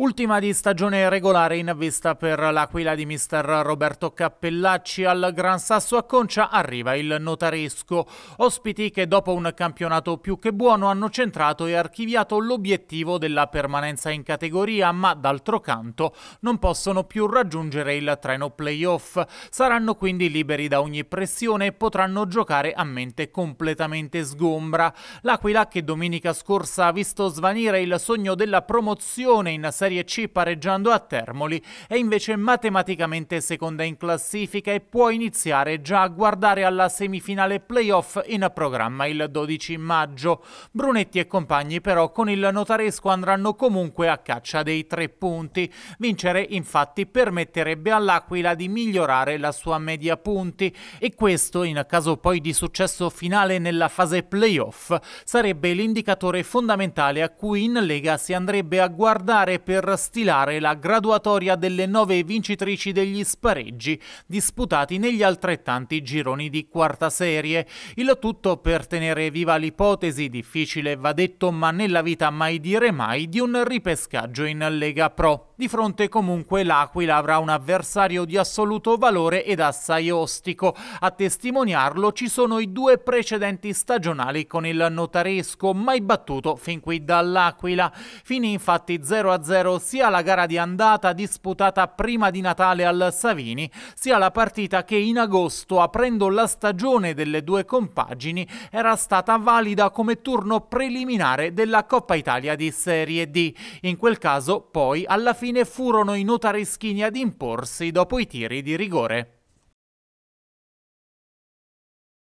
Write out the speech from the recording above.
Ultima di stagione regolare in vista per l'Aquila di mister Roberto Cappellacci al Gran Sasso a Concia arriva il notaresco. Ospiti che dopo un campionato più che buono hanno centrato e archiviato l'obiettivo della permanenza in categoria ma d'altro canto non possono più raggiungere il treno playoff. Saranno quindi liberi da ogni pressione e potranno giocare a mente completamente sgombra. L'Aquila che domenica scorsa ha visto svanire il sogno della promozione in serie Serie C pareggiando a Termoli, è invece matematicamente seconda in classifica e può iniziare già a guardare alla semifinale playoff in programma il 12 maggio. Brunetti e compagni però con il notaresco andranno comunque a caccia dei tre punti. Vincere infatti permetterebbe all'Aquila di migliorare la sua media punti e questo in caso poi di successo finale nella fase playoff sarebbe l'indicatore fondamentale a cui in Lega si andrebbe a guardare per per stilare la graduatoria delle nove vincitrici degli spareggi disputati negli altrettanti gironi di quarta serie. Il tutto per tenere viva l'ipotesi, difficile va detto ma nella vita mai dire mai, di un ripescaggio in Lega Pro. Di fronte comunque l'Aquila avrà un avversario di assoluto valore ed assai ostico. A testimoniarlo ci sono i due precedenti stagionali con il notaresco, mai battuto fin qui dall'Aquila. Fini infatti 0-0 sia la gara di andata disputata prima di Natale al Savini, sia la partita che in agosto, aprendo la stagione delle due compagini, era stata valida come turno preliminare della Coppa Italia di Serie D. In quel caso poi alla fine fine furono i notareschini ad imporsi dopo i tiri di rigore.